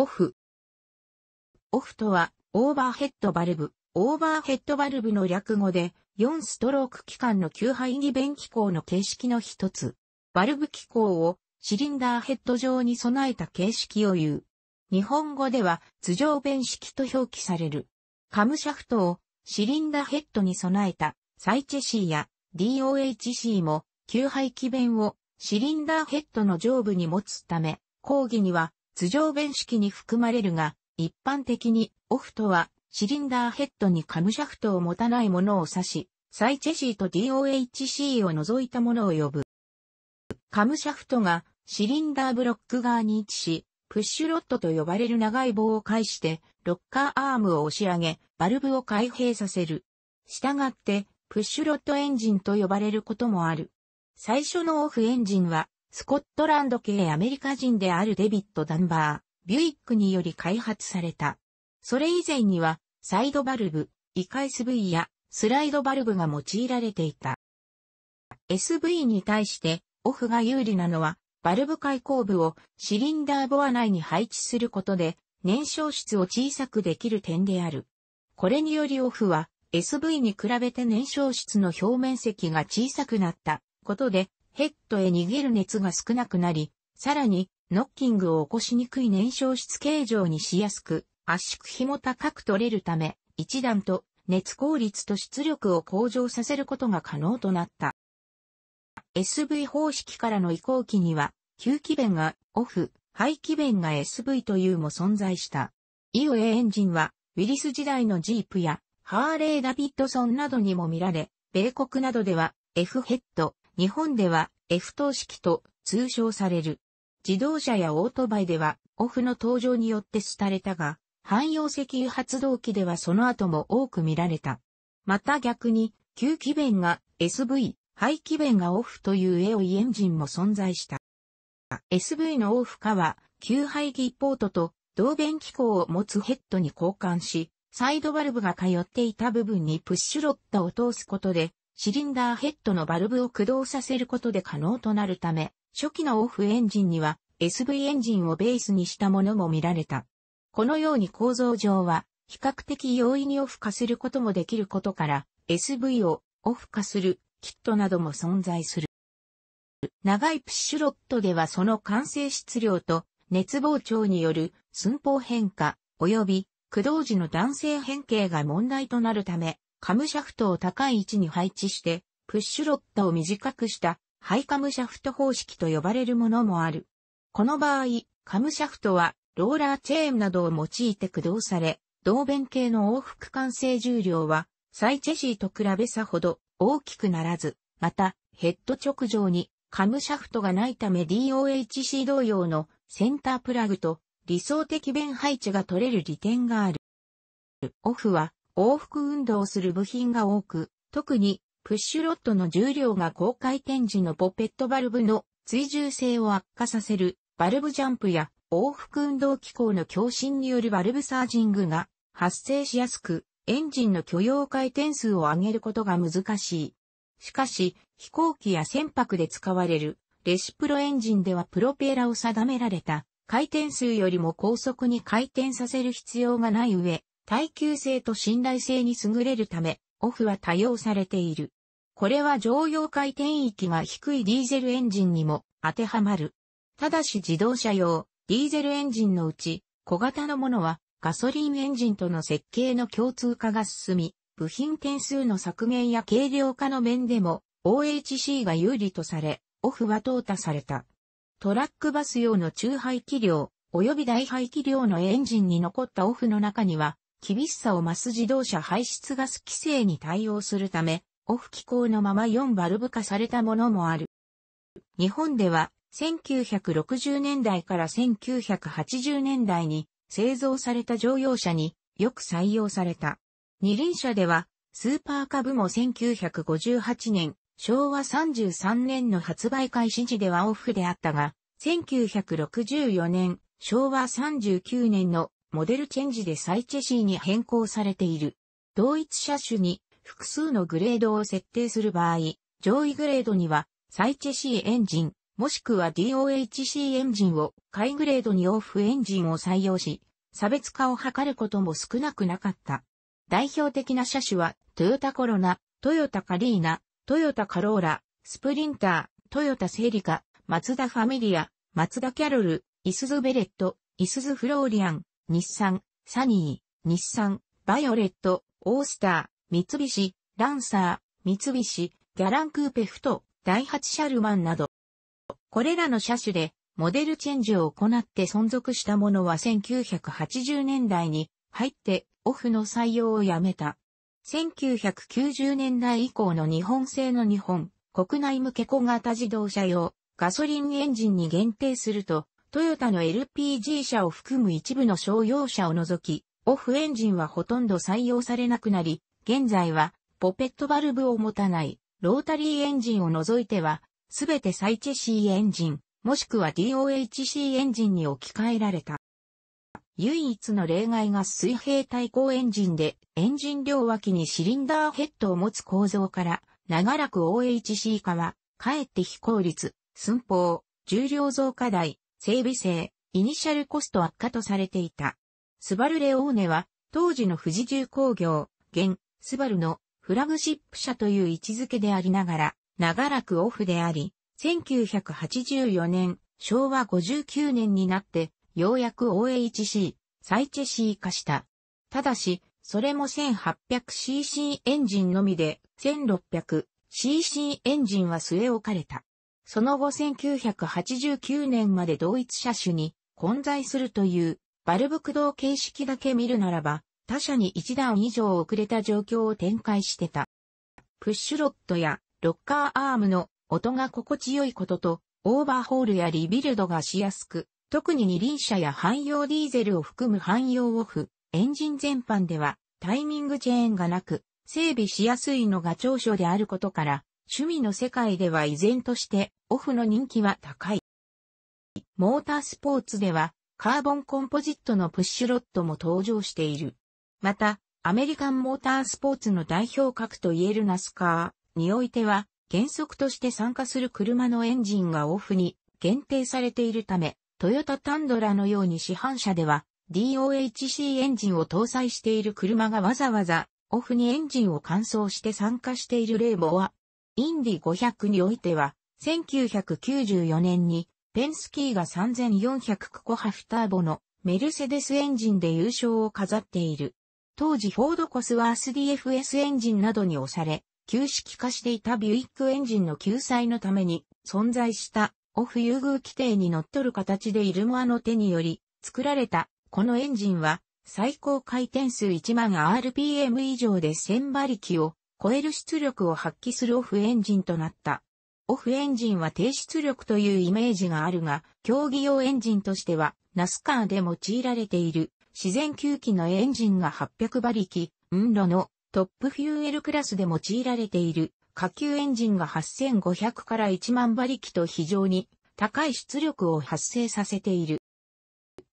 オフ。オフとは、オーバーヘッドバルブ、オーバーヘッドバルブの略語で、4ストローク機関の給排気弁機構の形式の一つ。バルブ機構をシリンダーヘッド上に備えた形式を言う。日本語では、頭上弁式と表記される。カムシャフトをシリンダーヘッドに備えたサイチェシーや DOHC も、給排気弁をシリンダーヘッドの上部に持つため、講義には頭上弁式に含まれるが、一般的にオフとはシリンダーヘッドにカムシャフトを持たないものを指し、サイチェシーと DOHC を除いたものを呼ぶ。カムシャフトがシリンダーブロック側に位置し、プッシュロットと呼ばれる長い棒を介して、ロッカーアームを押し上げ、バルブを開閉させる。従って、プッシュロットエンジンと呼ばれることもある。最初のオフエンジンは、スコットランド系アメリカ人であるデビット・ダンバー、ビュイックにより開発された。それ以前には、サイドバルブ、イカ SV やスライドバルブが用いられていた。SV に対してオフが有利なのは、バルブ開口部をシリンダーボア内に配置することで、燃焼室を小さくできる点である。これによりオフは SV に比べて燃焼室の表面積が小さくなったことでヘッドへ逃げる熱が少なくなり、さらに、ノッキングを起こしにくい燃焼室形状にしやすく、圧縮比も高く取れるため、一段と熱効率と出力を向上させることが可能となった。SV 方式からの移行期には、吸気弁がオフ、排気弁が SV というも存在した。EOA エンジンは、ウィリス時代のジープや、ハーレー・ダビッドソンなどにも見られ、米国などでは、F ヘッド、日本では F 等式と通称される。自動車やオートバイではオフの登場によって廃れたが、汎用石油発動機ではその後も多く見られた。また逆に、旧機弁が SV、排気弁がオフというエオイエンジンも存在した。SV のオフ化は、旧排気ポートと同弁機構を持つヘッドに交換し、サイドバルブが通っていた部分にプッシュロッタを通すことで、シリンダーヘッドのバルブを駆動させることで可能となるため、初期のオフエンジンには SV エンジンをベースにしたものも見られた。このように構造上は、比較的容易にオフ化することもできることから、SV をオフ化するキットなども存在する。長いプッシュロットではその完成質量と熱膨張による寸法変化及び駆動時の弾性変形が問題となるため、カムシャフトを高い位置に配置して、プッシュロッタを短くしたハイカムシャフト方式と呼ばれるものもある。この場合、カムシャフトはローラーチェーンなどを用いて駆動され、同弁系の往復完成重量はサイチェシーと比べさほど大きくならず、またヘッド直上にカムシャフトがないため DOHC 同様のセンタープラグと理想的弁配置が取れる利点がある。オフは往復運動する部品が多く、特にプッシュロッドの重量が高回転時のポペットバルブの追従性を悪化させるバルブジャンプや往復運動機構の共振によるバルブサージングが発生しやすく、エンジンの許容回転数を上げることが難しい。しかし、飛行機や船舶で使われるレシプロエンジンではプロペラを定められた回転数よりも高速に回転させる必要がない上、耐久性と信頼性に優れるため、オフは多用されている。これは常用回転域が低いディーゼルエンジンにも当てはまる。ただし自動車用、ディーゼルエンジンのうち、小型のものはガソリンエンジンとの設計の共通化が進み、部品点数の削減や軽量化の面でも OHC が有利とされ、オフは淘汰された。トラックバス用の中排気量、及び大排気量のエンジンに残ったオフの中には、厳しさを増す自動車排出ガス規制に対応するため、オフ機構のまま4バルブ化されたものもある。日本では1960年代から1980年代に製造された乗用車によく採用された。二輪車ではスーパーカブも1958年、昭和33年の発売開始時ではオフであったが、1964年、昭和39年のモデルチェンジでサイチェシーに変更されている。同一車種に複数のグレードを設定する場合、上位グレードにはサイチェシーエンジン、もしくは DOHC エンジンを、下位グレードにオフエンジンを採用し、差別化を図ることも少なくなかった。代表的な車種は、トヨタコロナ、トヨタカリーナ、トヨタカローラ、スプリンター、トヨタセリカ、マツダファミリア、マツダキャロル、イスズベレット、イスズフローリアン、日産、サニー、日産、バイオレット、オースター、三菱、ランサー、三菱、ギャランクーペフト、第ツシャルマンなど。これらの車種で、モデルチェンジを行って存続したものは1980年代に入ってオフの採用をやめた。1990年代以降の日本製の日本、国内向け小型自動車用、ガソリンエンジンに限定すると、トヨタの LPG 車を含む一部の商用車を除き、オフエンジンはほとんど採用されなくなり、現在はポペットバルブを持たないロータリーエンジンを除いては、すべてサイチェ C エンジン、もしくは DOHC エンジンに置き換えられた。唯一の例外が水平対向エンジンで、エンジン両脇にシリンダーヘッドを持つ構造から、長らく OHC 化は、かえって非効率、寸法、重量増加台、整備制、イニシャルコスト悪化とされていた。スバルレオーネは、当時の富士重工業、現、スバルのフラグシップ車という位置づけでありながら、長らくオフであり、1984年、昭和59年になって、ようやく OHC、再チェ C 化した。ただし、それも 1800cc エンジンのみで、1600cc エンジンは据え置かれた。その後1989年まで同一車種に混在するというバルブ駆動形式だけ見るならば、他社に一段以上遅れた状況を展開してた。プッシュロットやロッカーアームの音が心地よいことと、オーバーホールやリビルドがしやすく、特に二輪車や汎用ディーゼルを含む汎用オフ、エンジン全般ではタイミングチェーンがなく、整備しやすいのが長所であることから、趣味の世界では依然としてオフの人気は高い。モータースポーツではカーボンコンポジットのプッシュロッドも登場している。また、アメリカンモータースポーツの代表格と言えるナスカーにおいては、原則として参加する車のエンジンがオフに限定されているため、トヨタタンドラのように市販車では DOHC エンジンを搭載している車がわざわざオフにエンジンを乾燥して参加している例もはインディ500においては、1994年に、ペンスキーが3400クコハフターボのメルセデスエンジンで優勝を飾っている。当時フォードコスワース DFS エンジンなどに押され、旧式化していたビュイックエンジンの救済のために存在したオフ優遇規定に則っとる形でイルモアの手により作られたこのエンジンは最高回転数1万 RPM 以上で1000馬力を超える出力を発揮するオフエンジンとなった。オフエンジンは低出力というイメージがあるが、競技用エンジンとしては、ナスカーで用いられている自然吸気のエンジンが800馬力、運路のトップフューエルクラスで用いられている下級エンジンが8500から1万馬力と非常に高い出力を発生させている。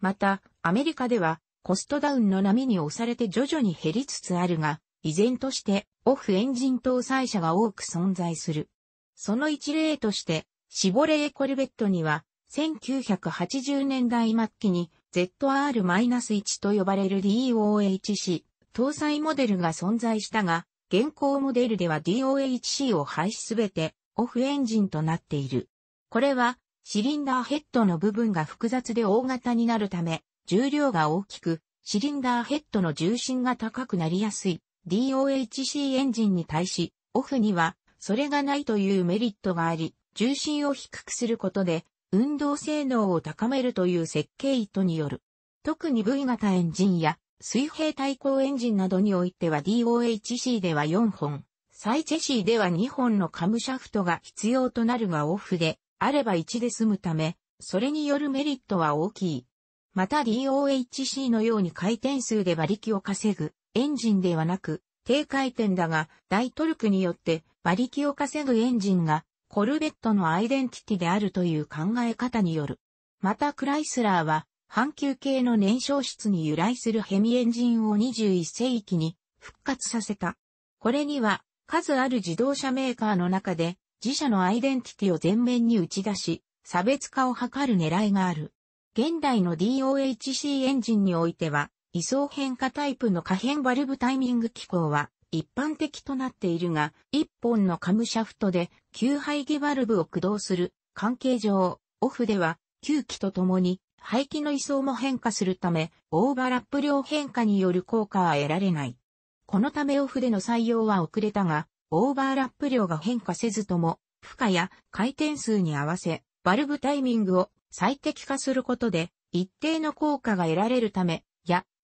また、アメリカではコストダウンの波に押されて徐々に減りつつあるが、依然としてオフエンジン搭載車が多く存在する。その一例として、シボレーコルベットには、1980年代末期に ZR-1 と呼ばれる DOHC 搭載モデルが存在したが、現行モデルでは DOHC を廃止すべてオフエンジンとなっている。これはシリンダーヘッドの部分が複雑で大型になるため重量が大きくシリンダーヘッドの重心が高くなりやすい DOHC エンジンに対し、オフには、それがないというメリットがあり、重心を低くすることで、運動性能を高めるという設計意図による。特に V 型エンジンや水平対向エンジンなどにおいては DOHC では4本、サイチェシーでは2本のカムシャフトが必要となるがオフであれば1で済むため、それによるメリットは大きい。また DOHC のように回転数で馬力を稼ぐエンジンではなく、低回転だが、大トルクによって馬力を稼ぐエンジンが、コルベットのアイデンティティであるという考え方による。またクライスラーは、半球系の燃焼室に由来するヘミエンジンを21世紀に復活させた。これには、数ある自動車メーカーの中で、自社のアイデンティティを前面に打ち出し、差別化を図る狙いがある。現代の DOHC エンジンにおいては、位相変化タイプの可変バルブタイミング機構は一般的となっているが、一本のカムシャフトで吸排気バルブを駆動する関係上、オフでは吸気とともに排気の位相も変化するため、オーバーラップ量変化による効果は得られない。このためオフでの採用は遅れたが、オーバーラップ量が変化せずとも、負荷や回転数に合わせ、バルブタイミングを最適化することで、一定の効果が得られるため、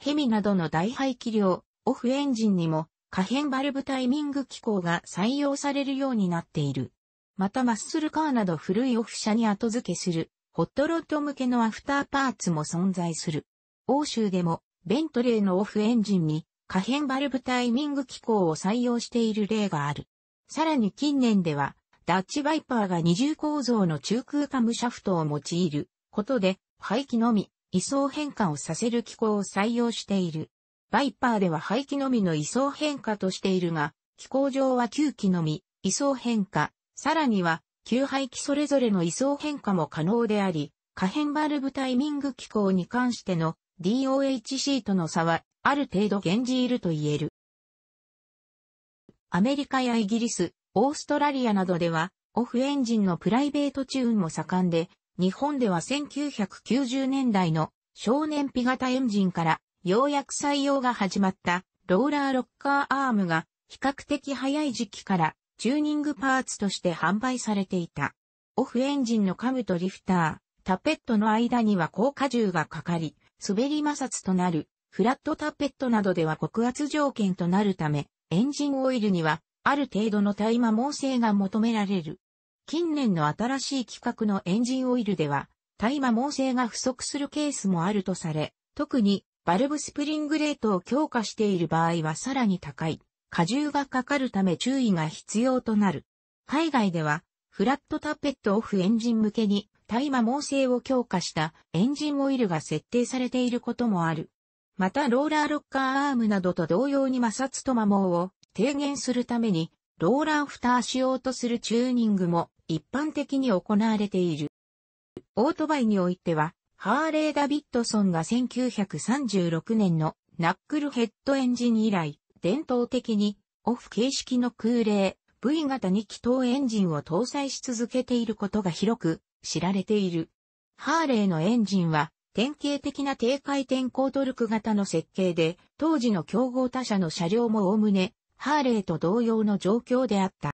ヘミなどの大排気量、オフエンジンにも、可変バルブタイミング機構が採用されるようになっている。またマッスルカーなど古いオフ車に後付けする、ホットロッド向けのアフターパーツも存在する。欧州でも、ベントレーのオフエンジンに、可変バルブタイミング機構を採用している例がある。さらに近年では、ダッチバイパーが二重構造の中空カムシャフトを用いることで、排気のみ、位相変化をさせる機構を採用している。バイパーでは排気のみの位相変化としているが、機構上は吸気のみ、位相変化、さらには吸排気それぞれの位相変化も可能であり、可変バルブタイミング機構に関しての DOHC との差はある程度現じいると言える。アメリカやイギリス、オーストラリアなどでは、オフエンジンのプライベートチューンも盛んで、日本では1990年代の少年ピ型エンジンからようやく採用が始まったローラーロッカーアームが比較的早い時期からチューニングパーツとして販売されていた。オフエンジンのカムとリフター、タペットの間には高荷重がかかり、滑り摩擦となるフラットタペットなどでは極圧条件となるため、エンジンオイルにはある程度の耐摩耗性が求められる。近年の新しい規格のエンジンオイルでは、大麻猛性が不足するケースもあるとされ、特にバルブスプリングレートを強化している場合はさらに高い、荷重がかかるため注意が必要となる。海外では、フラットタペットオフエンジン向けに、大麻猛性を強化したエンジンオイルが設定されていることもある。またローラーロッカーアームなどと同様に摩擦と摩耗を低減するために、ローラー蓋ようとするチューニングも一般的に行われている。オートバイにおいては、ハーレー・ダビッドソンが1936年のナックルヘッドエンジン以来、伝統的にオフ形式の空冷 V 型2気筒エンジンを搭載し続けていることが広く知られている。ハーレーのエンジンは典型的な低回転高トルク型の設計で、当時の競合他社の車両もおおむねハーレーと同様の状況であった。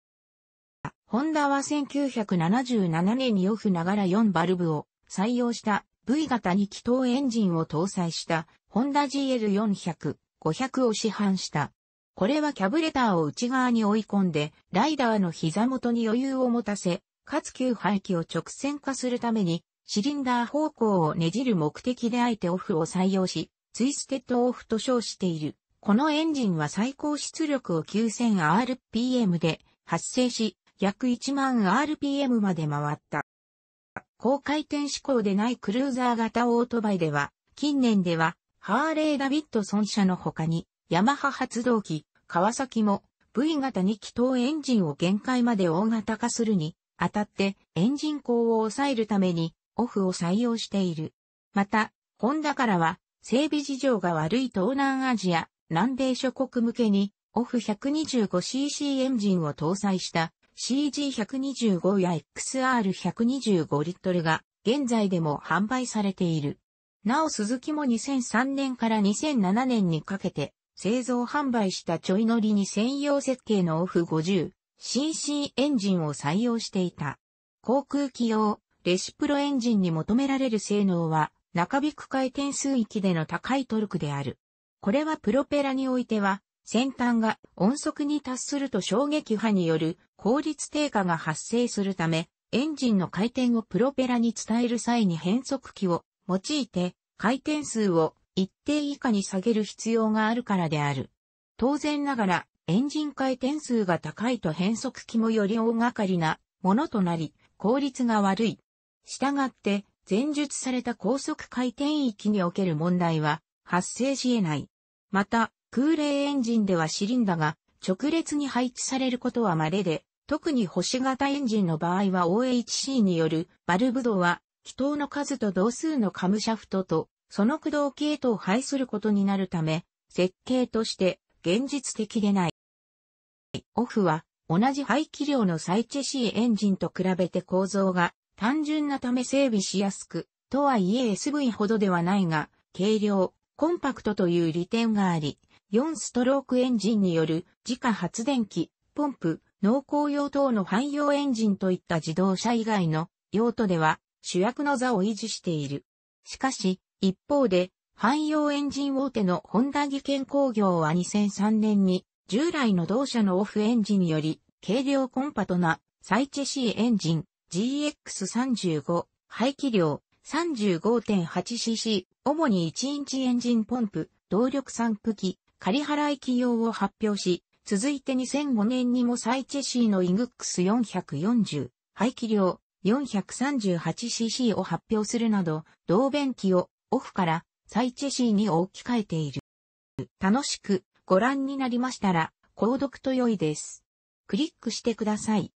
ホンダは1977年にオフながら4バルブを採用した V 型2気筒エンジンを搭載したホンダ GL400、500を市販した。これはキャブレターを内側に追い込んで、ライダーの膝元に余裕を持たせ、かつ急排気を直線化するために、シリンダー方向をねじる目的であえてオフを採用し、ツイステッドオフと称している。このエンジンは最高出力を 9000rpm で発生し、約1万 RPM まで回った。高回転志向でないクルーザー型オートバイでは、近年では、ハーレー・ダビッドソン社の他に、ヤマハ発動機、川崎も V 型2気筒エンジンを限界まで大型化するに、あたってエンジン高を抑えるためにオフを採用している。また、ホンダからは整備事情が悪い東南アジア、南米諸国向けにオフ 125cc エンジンを搭載した CG125 や XR125 リットルが現在でも販売されている。なお鈴木も2003年から2007年にかけて製造販売したちょい乗りに専用設計のオフ 50cc エンジンを採用していた。航空機用レシプロエンジンに求められる性能は中引く回転数域での高いトルクである。これはプロペラにおいては先端が音速に達すると衝撃波による効率低下が発生するため、エンジンの回転をプロペラに伝える際に変速機を用いて回転数を一定以下に下げる必要があるからである。当然ながらエンジン回転数が高いと変速機もより大掛かりなものとなり効率が悪い。したがって前述された高速回転域における問題は発生し得ない。また、空冷エンジンではシリンダが直列に配置されることは稀で、特に星型エンジンの場合は OHC によるバルブ度は、気筒の数と同数のカムシャフトと、その駆動系統を配することになるため、設計として現実的でない。オフは、同じ排気量の再チェシーエンジンと比べて構造が単純なため整備しやすく、とはいえ SV ほどではないが、軽量、コンパクトという利点があり、4ストロークエンジンによる自家発電機、ポンプ、農耕用等の汎用エンジンといった自動車以外の用途では主役の座を維持している。しかし、一方で、汎用エンジン大手のホンダ技研工業は2003年に従来の同社のオフエンジンより軽量コンパトなサイチェシーエンジン GX35 排気量 35.8cc 主に1インチエンジンポンプ動力散布機仮払い企業を発表し、続いて2005年にもサイチェシーのイグックス440、排気量 438cc を発表するなど、同便器をオフからサイチェシーに置き換えている。楽しくご覧になりましたら、購読と良いです。クリックしてください。